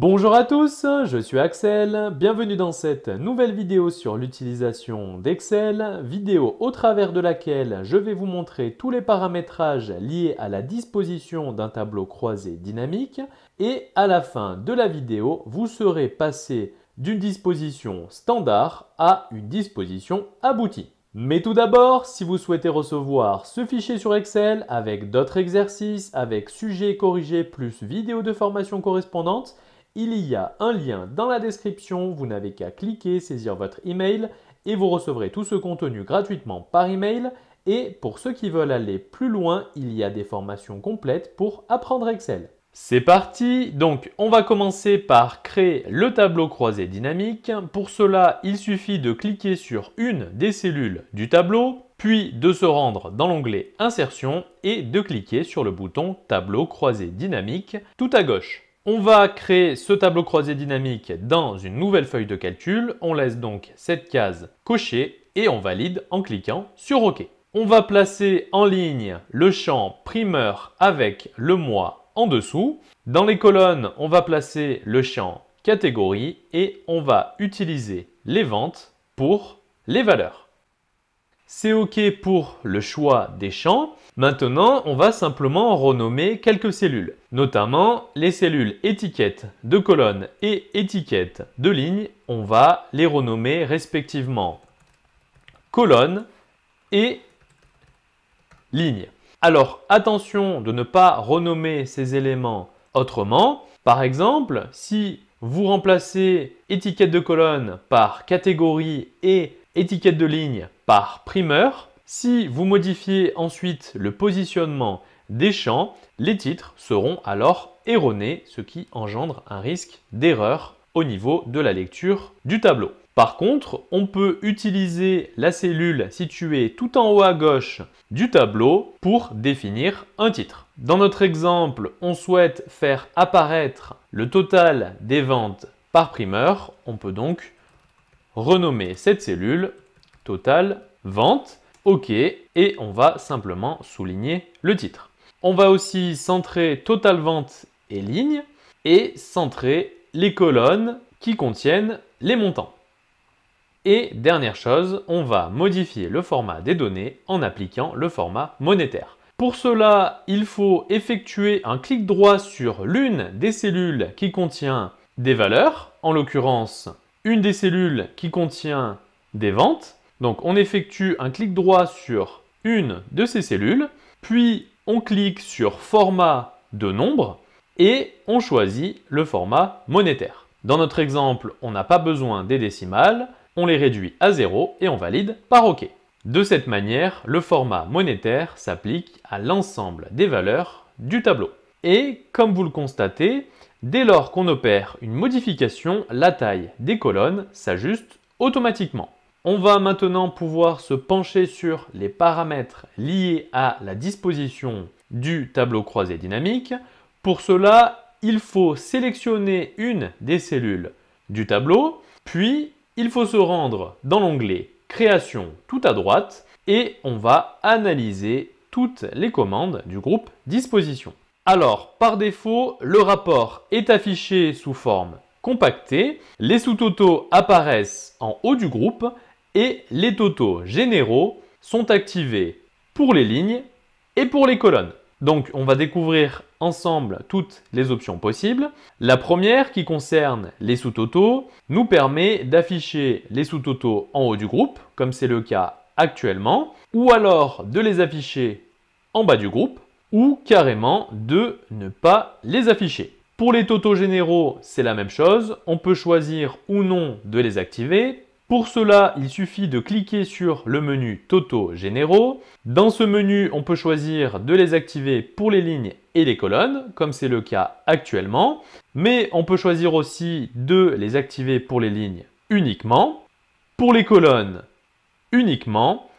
Bonjour à tous, je suis Axel, bienvenue dans cette nouvelle vidéo sur l'utilisation d'Excel, vidéo au travers de laquelle je vais vous montrer tous les paramétrages liés à la disposition d'un tableau croisé dynamique et à la fin de la vidéo, vous serez passé d'une disposition standard à une disposition aboutie. Mais tout d'abord, si vous souhaitez recevoir ce fichier sur Excel avec d'autres exercices, avec sujets corrigés plus vidéos de formation correspondantes, il y a un lien dans la description, vous n'avez qu'à cliquer, saisir votre email et vous recevrez tout ce contenu gratuitement par email. Et pour ceux qui veulent aller plus loin, il y a des formations complètes pour apprendre Excel. C'est parti Donc on va commencer par créer le tableau croisé dynamique. Pour cela, il suffit de cliquer sur une des cellules du tableau, puis de se rendre dans l'onglet Insertion et de cliquer sur le bouton Tableau croisé dynamique tout à gauche. On va créer ce tableau croisé dynamique dans une nouvelle feuille de calcul. On laisse donc cette case cochée et on valide en cliquant sur OK. On va placer en ligne le champ primeur avec le mois en dessous. Dans les colonnes, on va placer le champ catégorie et on va utiliser les ventes pour les valeurs. C'est OK pour le choix des champs. Maintenant, on va simplement renommer quelques cellules, notamment les cellules étiquettes de colonne et étiquettes de ligne. On va les renommer respectivement colonne et ligne. Alors attention de ne pas renommer ces éléments autrement. Par exemple, si vous remplacez étiquette de colonne par catégorie et étiquette de ligne par primeur. Si vous modifiez ensuite le positionnement des champs, les titres seront alors erronés, ce qui engendre un risque d'erreur au niveau de la lecture du tableau. Par contre, on peut utiliser la cellule située tout en haut à gauche du tableau pour définir un titre. Dans notre exemple, on souhaite faire apparaître le total des ventes par primeur. On peut donc renommer cette cellule Total Vente. OK, et on va simplement souligner le titre. On va aussi centrer Total Vente et Ligne et centrer les colonnes qui contiennent les montants. Et dernière chose, on va modifier le format des données en appliquant le format monétaire. Pour cela, il faut effectuer un clic droit sur l'une des cellules qui contient des valeurs, en l'occurrence une des cellules qui contient des ventes. Donc on effectue un clic droit sur une de ces cellules, puis on clique sur format de nombre et on choisit le format monétaire. Dans notre exemple, on n'a pas besoin des décimales, on les réduit à 0 et on valide par OK. De cette manière, le format monétaire s'applique à l'ensemble des valeurs du tableau. Et comme vous le constatez, dès lors qu'on opère une modification, la taille des colonnes s'ajuste automatiquement. On va maintenant pouvoir se pencher sur les paramètres liés à la disposition du tableau croisé dynamique. Pour cela, il faut sélectionner une des cellules du tableau, puis il faut se rendre dans l'onglet Création tout à droite et on va analyser toutes les commandes du groupe Disposition. Alors, par défaut, le rapport est affiché sous forme compactée, les sous-totaux apparaissent en haut du groupe et les totaux généraux sont activés pour les lignes et pour les colonnes. Donc, on va découvrir ensemble toutes les options possibles. La première, qui concerne les sous-totaux, nous permet d'afficher les sous-totaux en haut du groupe, comme c'est le cas actuellement, ou alors de les afficher en bas du groupe, ou carrément de ne pas les afficher. Pour les totaux généraux, c'est la même chose, on peut choisir ou non de les activer. Pour cela, il suffit de cliquer sur le menu totaux généraux. Dans ce menu, on peut choisir de les activer pour les lignes et les colonnes, comme c'est le cas actuellement, mais on peut choisir aussi de les activer pour les lignes uniquement, pour les colonnes uniquement,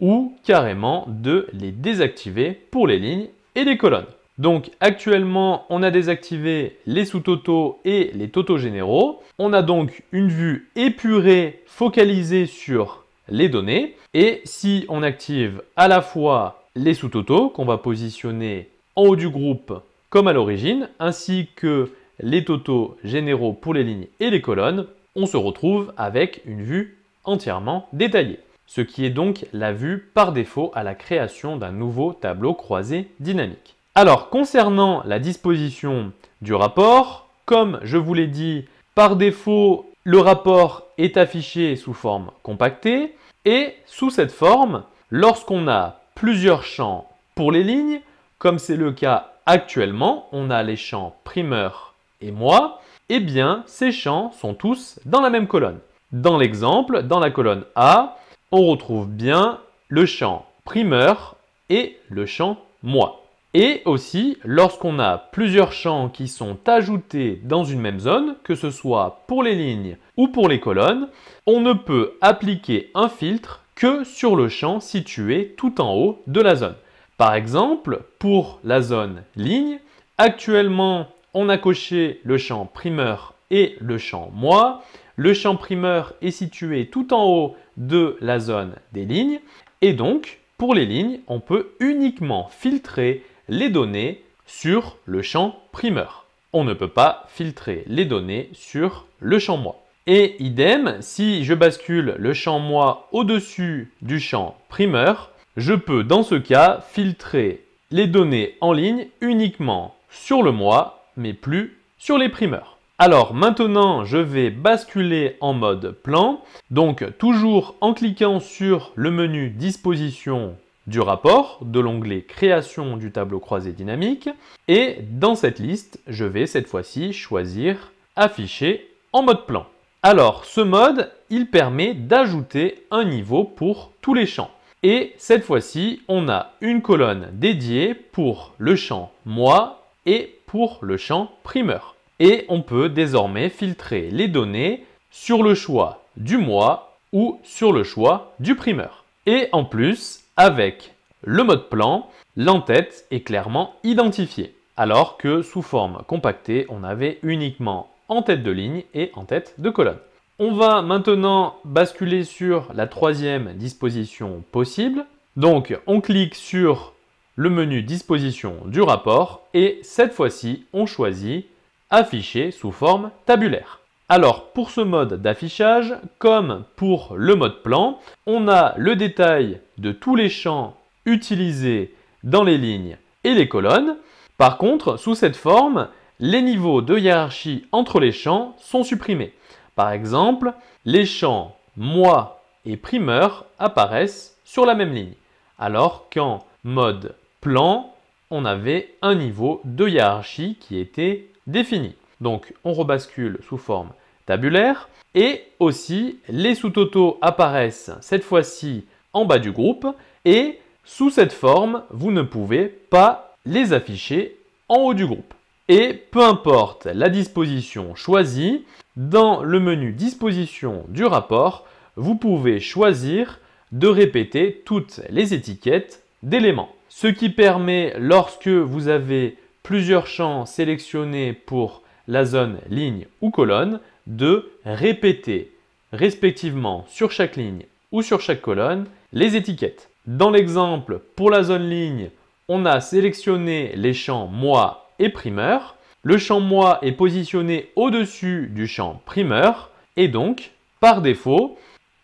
ou carrément de les désactiver pour les lignes et des colonnes. Donc actuellement, on a désactivé les sous-totaux et les totaux généraux. On a donc une vue épurée focalisée sur les données. Et si on active à la fois les sous-totaux qu'on va positionner en haut du groupe comme à l'origine, ainsi que les totaux généraux pour les lignes et les colonnes, on se retrouve avec une vue entièrement détaillée ce qui est donc la vue par défaut à la création d'un nouveau tableau croisé dynamique. Alors concernant la disposition du rapport, comme je vous l'ai dit, par défaut, le rapport est affiché sous forme compactée et sous cette forme, lorsqu'on a plusieurs champs pour les lignes, comme c'est le cas actuellement, on a les champs primeur et moi, eh bien ces champs sont tous dans la même colonne. Dans l'exemple, dans la colonne A, on retrouve bien le champ primeur et le champ moi. Et aussi, lorsqu'on a plusieurs champs qui sont ajoutés dans une même zone, que ce soit pour les lignes ou pour les colonnes, on ne peut appliquer un filtre que sur le champ situé tout en haut de la zone. Par exemple, pour la zone ligne, actuellement, on a coché le champ primeur et le champ moi, le champ primeur est situé tout en haut de la zone des lignes et donc pour les lignes, on peut uniquement filtrer les données sur le champ primeur. On ne peut pas filtrer les données sur le champ moi. Et idem, si je bascule le champ moi au-dessus du champ primeur, je peux dans ce cas filtrer les données en ligne uniquement sur le moi, mais plus sur les primeurs. Alors maintenant, je vais basculer en mode plan. Donc toujours en cliquant sur le menu disposition du rapport de l'onglet création du tableau croisé dynamique. Et dans cette liste, je vais cette fois-ci choisir afficher en mode plan. Alors ce mode, il permet d'ajouter un niveau pour tous les champs. Et cette fois-ci, on a une colonne dédiée pour le champ moi et pour le champ primeur et on peut désormais filtrer les données sur le choix du mois ou sur le choix du primeur. Et en plus, avec le mode plan, l'entête est clairement identifiée, alors que sous forme compactée, on avait uniquement en tête de ligne et en tête de colonne. On va maintenant basculer sur la troisième disposition possible. Donc on clique sur le menu disposition du rapport et cette fois-ci on choisit affiché sous forme tabulaire. Alors pour ce mode d'affichage, comme pour le mode plan, on a le détail de tous les champs utilisés dans les lignes et les colonnes. Par contre, sous cette forme, les niveaux de hiérarchie entre les champs sont supprimés. Par exemple, les champs moi et primeur apparaissent sur la même ligne, alors qu'en mode plan, on avait un niveau de hiérarchie qui était définie. Donc on rebascule sous forme tabulaire et aussi les sous-totaux apparaissent cette fois-ci en bas du groupe et sous cette forme, vous ne pouvez pas les afficher en haut du groupe. Et peu importe la disposition choisie, dans le menu disposition du rapport, vous pouvez choisir de répéter toutes les étiquettes d'éléments. Ce qui permet, lorsque vous avez plusieurs champs sélectionnés pour la zone ligne ou colonne de répéter respectivement sur chaque ligne ou sur chaque colonne les étiquettes. Dans l'exemple, pour la zone ligne, on a sélectionné les champs mois et primeur. Le champ mois est positionné au-dessus du champ primeur et donc, par défaut,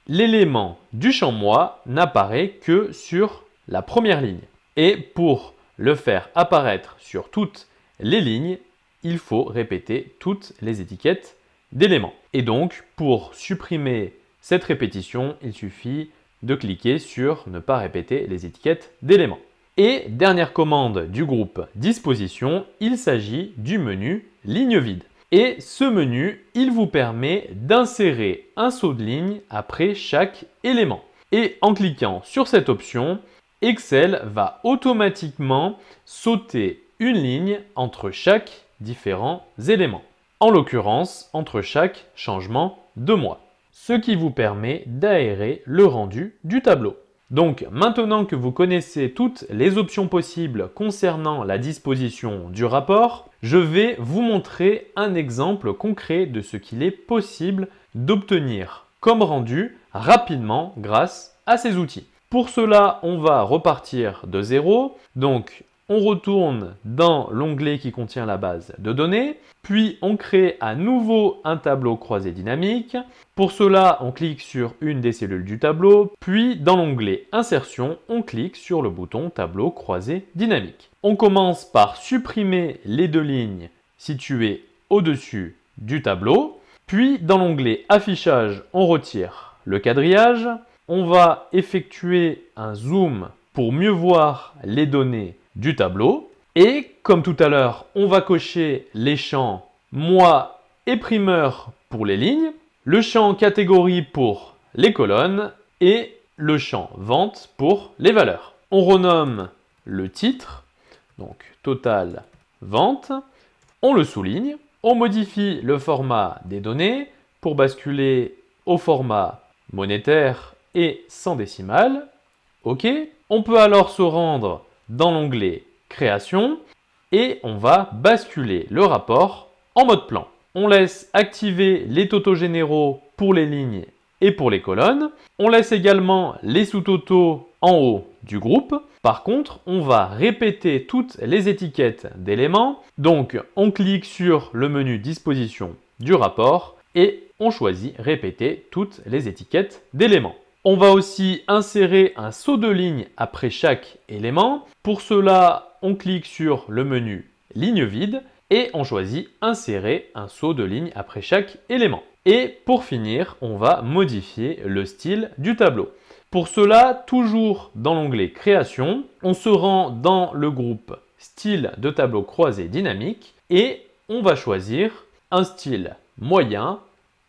l'élément du champ mois n'apparaît que sur la première ligne. Et pour le faire apparaître sur toutes les lignes, il faut répéter toutes les étiquettes d'éléments. Et donc, pour supprimer cette répétition, il suffit de cliquer sur ne pas répéter les étiquettes d'éléments. Et dernière commande du groupe disposition, il s'agit du menu ligne vide. Et ce menu, il vous permet d'insérer un saut de ligne après chaque élément. Et en cliquant sur cette option, Excel va automatiquement sauter une ligne entre chaque différents élément. En l'occurrence, entre chaque changement de mois. Ce qui vous permet d'aérer le rendu du tableau. Donc maintenant que vous connaissez toutes les options possibles concernant la disposition du rapport, je vais vous montrer un exemple concret de ce qu'il est possible d'obtenir comme rendu rapidement grâce à ces outils. Pour cela, on va repartir de zéro. Donc, on retourne dans l'onglet qui contient la base de données, puis on crée à nouveau un tableau croisé dynamique. Pour cela, on clique sur une des cellules du tableau, puis dans l'onglet Insertion, on clique sur le bouton Tableau croisé dynamique. On commence par supprimer les deux lignes situées au-dessus du tableau, puis dans l'onglet Affichage, on retire le quadrillage, on va effectuer un zoom pour mieux voir les données du tableau. Et comme tout à l'heure, on va cocher les champs mois et primeur pour les lignes, le champ catégorie pour les colonnes et le champ vente pour les valeurs. On renomme le titre, donc total vente, on le souligne, on modifie le format des données pour basculer au format monétaire et sans décimales, OK. On peut alors se rendre dans l'onglet Création et on va basculer le rapport en mode plan. On laisse activer les totaux généraux pour les lignes et pour les colonnes. On laisse également les sous-totaux en haut du groupe. Par contre, on va répéter toutes les étiquettes d'éléments. Donc, on clique sur le menu disposition du rapport et on choisit répéter toutes les étiquettes d'éléments. On va aussi insérer un saut de ligne après chaque élément. Pour cela, on clique sur le menu ligne vide et on choisit insérer un saut de ligne après chaque élément. Et pour finir, on va modifier le style du tableau. Pour cela, toujours dans l'onglet création, on se rend dans le groupe style de tableau croisé dynamique et on va choisir un style moyen,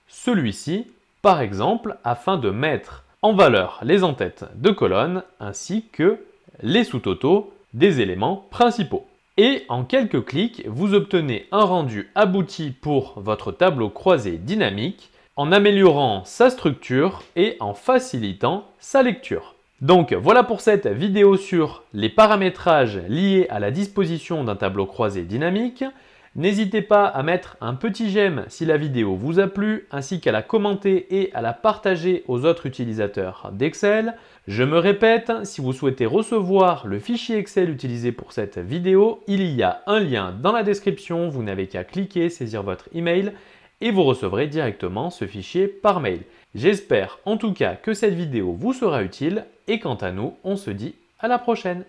celui-ci par exemple, afin de mettre en valeur les entêtes de colonnes ainsi que les sous-totaux des éléments principaux. Et en quelques clics, vous obtenez un rendu abouti pour votre tableau croisé dynamique en améliorant sa structure et en facilitant sa lecture. Donc voilà pour cette vidéo sur les paramétrages liés à la disposition d'un tableau croisé dynamique. N'hésitez pas à mettre un petit j'aime si la vidéo vous a plu, ainsi qu'à la commenter et à la partager aux autres utilisateurs d'Excel. Je me répète, si vous souhaitez recevoir le fichier Excel utilisé pour cette vidéo, il y a un lien dans la description, vous n'avez qu'à cliquer, saisir votre email et vous recevrez directement ce fichier par mail. J'espère en tout cas que cette vidéo vous sera utile et quant à nous, on se dit à la prochaine